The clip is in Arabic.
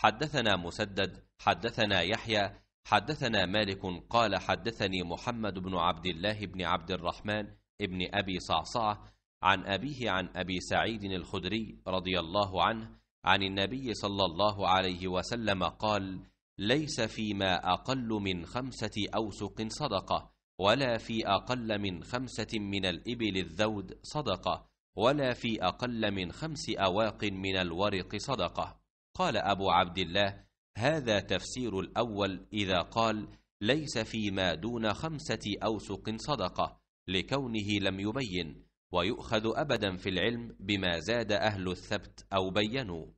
حدثنا مسدد حدثنا يحيى حدثنا مالك قال حدثني محمد بن عبد الله بن عبد الرحمن بن أبي صعصعة عن أبيه عن أبي سعيد الخدري رضي الله عنه عن النبي صلى الله عليه وسلم قال ليس فيما أقل من خمسة أوسق صدقة ولا في أقل من خمسة من الإبل الذود صدقة ولا في أقل من خمس أواق من الورق صدقة قال أبو عبد الله هذا تفسير الأول إذا قال ليس فيما دون خمسة أوسق صدقة لكونه لم يبين ويؤخذ أبدا في العلم بما زاد أهل الثبت أو بينوا